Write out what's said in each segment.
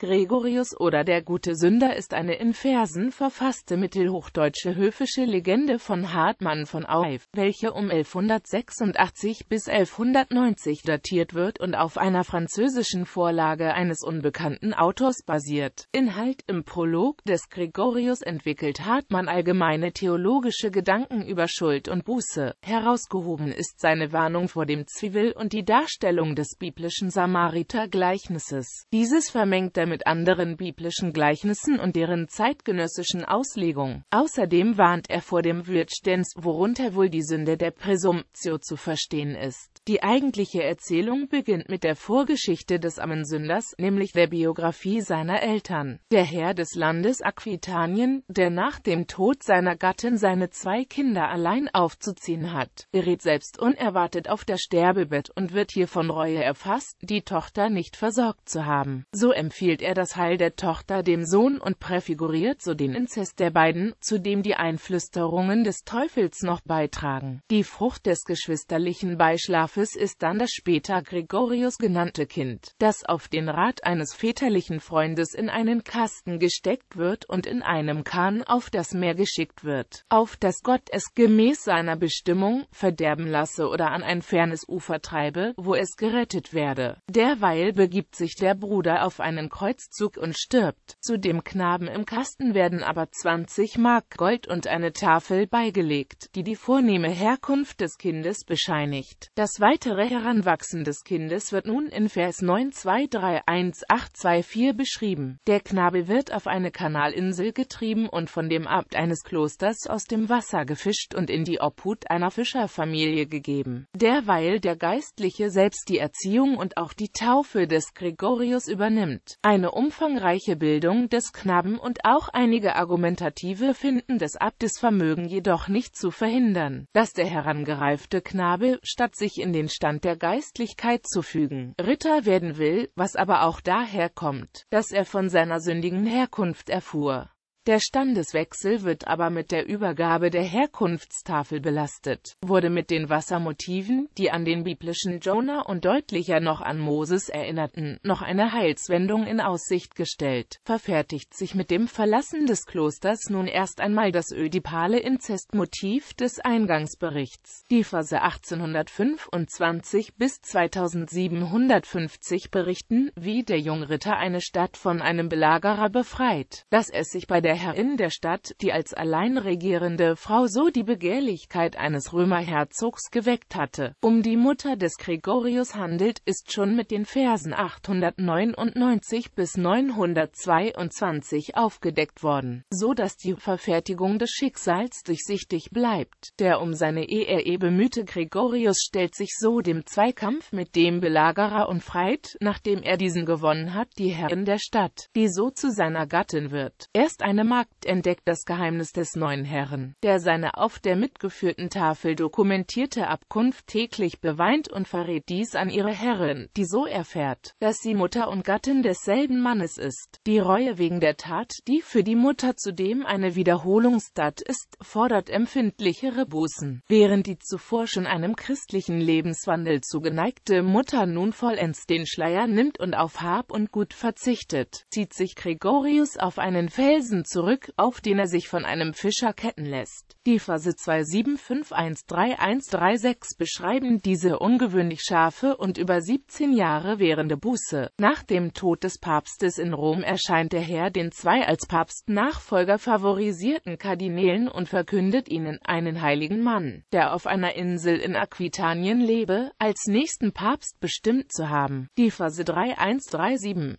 Gregorius oder der gute Sünder ist eine in Versen verfasste mittelhochdeutsche höfische Legende von Hartmann von Aueif, welche um 1186 bis 1190 datiert wird und auf einer französischen Vorlage eines unbekannten Autors basiert. Inhalt Im Prolog des Gregorius entwickelt Hartmann allgemeine theologische Gedanken über Schuld und Buße. Herausgehoben ist seine Warnung vor dem Zwiebel und die Darstellung des biblischen Samariter-Gleichnisses. Dieses vermengt mit anderen biblischen Gleichnissen und deren zeitgenössischen Auslegung. Außerdem warnt er vor dem Würzstens, worunter wohl die Sünde der Präsumptio zu verstehen ist. Die eigentliche Erzählung beginnt mit der Vorgeschichte des armen Sünders, nämlich der Biografie seiner Eltern. Der Herr des Landes Aquitanien, der nach dem Tod seiner Gattin seine zwei Kinder allein aufzuziehen hat, gerät selbst unerwartet auf das Sterbebett und wird hier von Reue erfasst, die Tochter nicht versorgt zu haben. So empfiehlt stellt er das Heil der Tochter dem Sohn und präfiguriert so den Inzest der beiden, zu dem die Einflüsterungen des Teufels noch beitragen. Die Frucht des geschwisterlichen Beischlafes ist dann das später Gregorius genannte Kind, das auf den Rat eines väterlichen Freundes in einen Kasten gesteckt wird und in einem Kahn auf das Meer geschickt wird, auf das Gott es gemäß seiner Bestimmung verderben lasse oder an ein fernes Ufer treibe, wo es gerettet werde. Derweil begibt sich der Bruder auf einen Kreuz Kreuzzug und stirbt. Zu dem Knaben im Kasten werden aber 20 Mark Gold und eine Tafel beigelegt, die die vornehme Herkunft des Kindes bescheinigt. Das weitere Heranwachsen des Kindes wird nun in Vers 9231824 beschrieben. Der Knabe wird auf eine Kanalinsel getrieben und von dem Abt eines Klosters aus dem Wasser gefischt und in die Obhut einer Fischerfamilie gegeben. Derweil der Geistliche selbst die Erziehung und auch die Taufe des Gregorius übernimmt. Ein eine umfangreiche Bildung des Knaben und auch einige argumentative finden des Abtes vermögen jedoch nicht zu verhindern, dass der herangereifte Knabe, statt sich in den Stand der Geistlichkeit zu fügen, Ritter werden will, was aber auch daher kommt, dass er von seiner sündigen Herkunft erfuhr. Der Standeswechsel wird aber mit der Übergabe der Herkunftstafel belastet, wurde mit den Wassermotiven, die an den biblischen Jonah und deutlicher noch an Moses erinnerten, noch eine Heilswendung in Aussicht gestellt, verfertigt sich mit dem Verlassen des Klosters nun erst einmal das ödipale Inzestmotiv des Eingangsberichts. Die Verse 1825 bis 2750 berichten, wie der Jungritter eine Stadt von einem Belagerer befreit, dass es sich bei der Herrin der Stadt, die als alleinregierende Frau so die Begehrlichkeit eines Römerherzogs geweckt hatte. Um die Mutter des Gregorius handelt, ist schon mit den Versen 899 bis 922 aufgedeckt worden, so dass die Verfertigung des Schicksals durchsichtig bleibt. Der um seine ERE bemühte Gregorius stellt sich so dem Zweikampf mit dem Belagerer und freit, nachdem er diesen gewonnen hat, die Herrin der Stadt, die so zu seiner Gattin wird. Erst eine erfahrene Magd entdeckt das Geheimnis des neuen Herrn, der seine auf der mitgeführten Tafel dokumentierte Abkunft täglich beweint und verrät dies an ihre Herrin, die so erfährt, dass sie Mutter und Gattin desselben Mannes ist. Die Reue wegen der Tat, die für die Mutter zudem eine Wiederholungstat ist, fordert empfindlichere Bußen, während die zuvor schon einem christlichen Lebenswandel zugeneigte Mutter nun vollends den Schleier nimmt und auf Hab und Gut verzichtet, zieht sich Gregorius auf einen Felsen zurück, auf den er sich von einem Fischer ketten lässt. Die Verse 27513136 beschreiben diese ungewöhnlich scharfe und über 17 Jahre währende Buße. Nach dem Tod des Papstes in Rom erscheint der Herr den zwei als Papstnachfolger favorisierten Kardinälen und verkündet ihnen einen heiligen Mann, der auf einer Insel in Aquitanien lebe, als nächsten Papst bestimmt zu haben. Die Verse 3137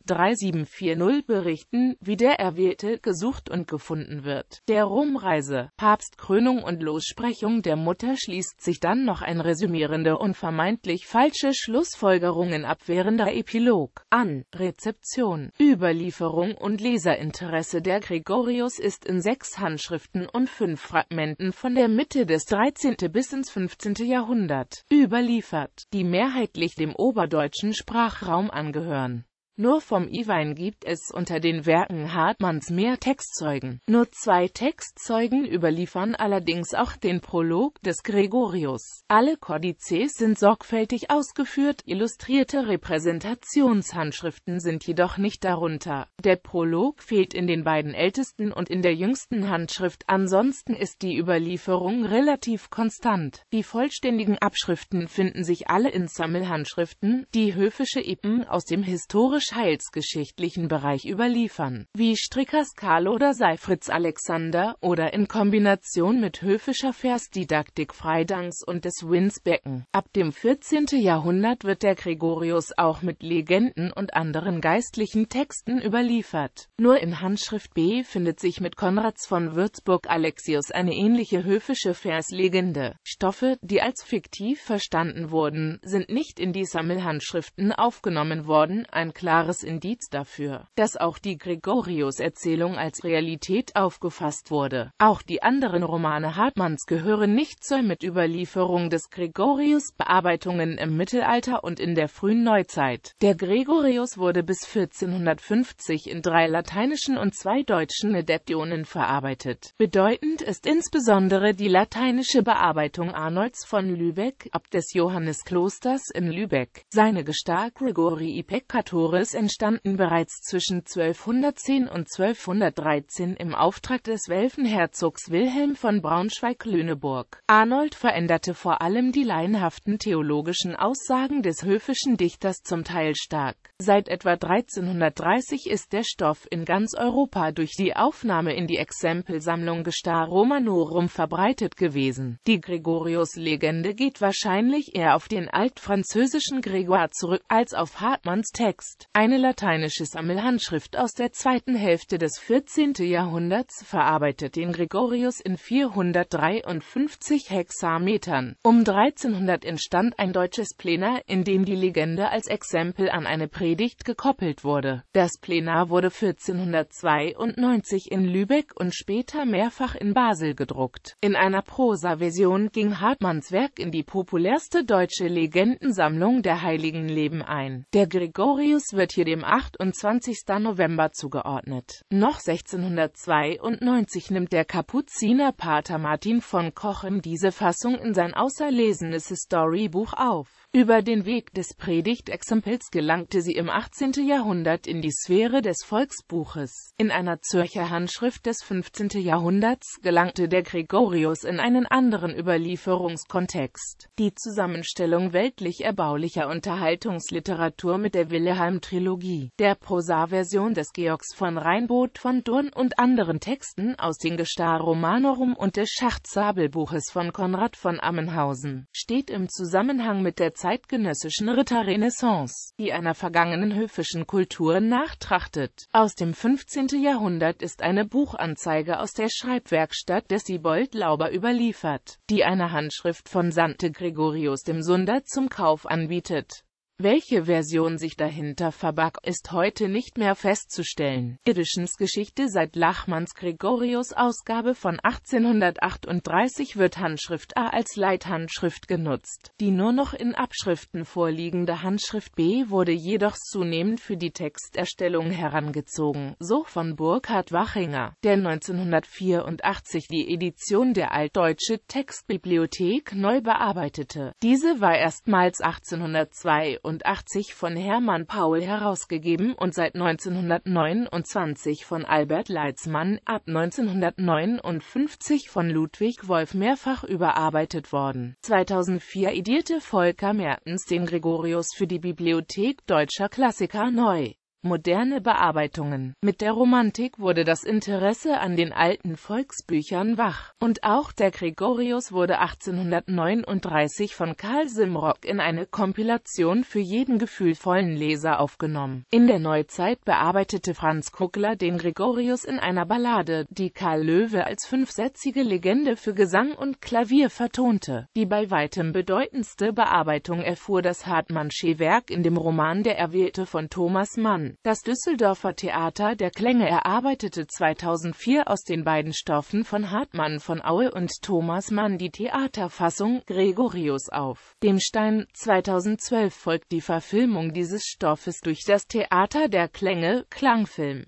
3740 berichten, wie der erwählte, gesucht gesucht und gefunden wird. Der Rumreise, Papstkrönung und Lossprechung der Mutter schließt sich dann noch ein resümierender und vermeintlich falsche Schlussfolgerungen abwehrender Epilog an. Rezeption, Überlieferung und Leserinteresse der Gregorius ist in sechs Handschriften und fünf Fragmenten von der Mitte des 13. bis ins 15. Jahrhundert überliefert, die mehrheitlich dem oberdeutschen Sprachraum angehören nur vom Iwein gibt es unter den Werken Hartmanns mehr Textzeugen. Nur zwei Textzeugen überliefern allerdings auch den Prolog des Gregorius. Alle Kodizes sind sorgfältig ausgeführt, illustrierte Repräsentationshandschriften sind jedoch nicht darunter. Der Prolog fehlt in den beiden ältesten und in der jüngsten Handschrift, ansonsten ist die Überlieferung relativ konstant. Die vollständigen Abschriften finden sich alle in Sammelhandschriften, die höfische Epen aus dem historischen heilsgeschichtlichen Bereich überliefern, wie Strickers Karl oder Seifritz Alexander, oder in Kombination mit höfischer Versdidaktik Freidanks und des Winsbecken. Ab dem 14. Jahrhundert wird der Gregorius auch mit Legenden und anderen geistlichen Texten überliefert. Nur in Handschrift B findet sich mit Konrads von Würzburg Alexius eine ähnliche höfische Verslegende. Stoffe, die als fiktiv verstanden wurden, sind nicht in die Sammelhandschriften aufgenommen worden, ein klares Indiz dafür, dass auch die Gregorius-Erzählung als Realität aufgefasst wurde. Auch die anderen Romane Hartmanns gehören nicht zur Mitüberlieferung des Gregorius, Bearbeitungen im Mittelalter und in der frühen Neuzeit. Der Gregorius wurde bis 1450 in drei lateinischen und zwei deutschen Adeptionen verarbeitet. Bedeutend ist insbesondere die lateinische Bearbeitung Arnolds von Lübeck, ab des Johannesklosters in Lübeck. Seine Gestar Gregorii Peccatore Genres entstanden bereits zwischen 1210 und 1213 im Auftrag des Welfenherzogs Wilhelm von Braunschweig-Lüneburg. Arnold veränderte vor allem die laienhaften theologischen Aussagen des höfischen Dichters zum Teil stark. Seit etwa 1330 ist der Stoff in ganz Europa durch die Aufnahme in die Exempelsammlung Gestar Romanorum verbreitet gewesen. Die Gregorius-Legende geht wahrscheinlich eher auf den altfranzösischen Gregoire zurück als auf Hartmanns Text. Eine lateinische Sammelhandschrift aus der zweiten Hälfte des 14. Jahrhunderts verarbeitet den Gregorius in 453 Hexametern. Um 1300 entstand ein deutsches Plenar, in dem die Legende als Exempel an eine Predigt gekoppelt wurde. Das Plenar wurde 1492 in Lübeck und später mehrfach in Basel gedruckt. In einer Prosa-Version ging Hartmanns Werk in die populärste deutsche Legendensammlung der Heiligen Leben ein. Der Gregorius wird hier dem 28. November zugeordnet. Noch 1692 nimmt der Kapuzinerpater Martin von Koch in diese Fassung in sein außerlesenes Storybuch auf über den Weg des Predigtexempels gelangte sie im 18. Jahrhundert in die Sphäre des Volksbuches. In einer Zürcher Handschrift des 15. Jahrhunderts gelangte der Gregorius in einen anderen Überlieferungskontext. Die Zusammenstellung weltlich erbaulicher Unterhaltungsliteratur mit der Wilhelm-Trilogie, der Prosa-Version des Georgs von Reinbot von Durn und anderen Texten aus den Gestar Romanorum und des Schachzabelbuches von Konrad von Ammenhausen, steht im Zusammenhang mit der zeitgenössischen Ritterrenaissance, die einer vergangenen höfischen Kultur nachtrachtet. Aus dem 15. Jahrhundert ist eine Buchanzeige aus der Schreibwerkstatt des Siebold Lauber überliefert, die eine Handschrift von Sante Gregorius dem Sunder zum Kauf anbietet welche Version sich dahinter verbarg, ist heute nicht mehr festzustellen. Editions Geschichte seit Lachmanns Gregorius Ausgabe von 1838 wird Handschrift A als Leithandschrift genutzt. Die nur noch in Abschriften vorliegende Handschrift B wurde jedoch zunehmend für die Texterstellung herangezogen, so von Burkhard Wachinger, der 1984 die Edition der Altdeutsche Textbibliothek neu bearbeitete. Diese war erstmals 1802 1988 von Hermann Paul herausgegeben und seit 1929 von Albert Leitzmann, ab 1959 von Ludwig Wolf mehrfach überarbeitet worden. 2004 edierte Volker Mertens den Gregorius für die Bibliothek Deutscher Klassiker neu. Moderne Bearbeitungen Mit der Romantik wurde das Interesse an den alten Volksbüchern wach, und auch der Gregorius wurde 1839 von Karl Simrock in eine Kompilation für jeden gefühlvollen Leser aufgenommen. In der Neuzeit bearbeitete Franz Kuckler den Gregorius in einer Ballade, die Karl Löwe als fünfsätzige Legende für Gesang und Klavier vertonte. Die bei weitem bedeutendste Bearbeitung erfuhr das Hartmannsche Werk in dem Roman Der Erwählte von Thomas Mann. Das Düsseldorfer Theater der Klänge erarbeitete 2004 aus den beiden Stoffen von Hartmann von Aue und Thomas Mann die Theaterfassung Gregorius auf. Dem Stein 2012 folgt die Verfilmung dieses Stoffes durch das Theater der Klänge Klangfilm.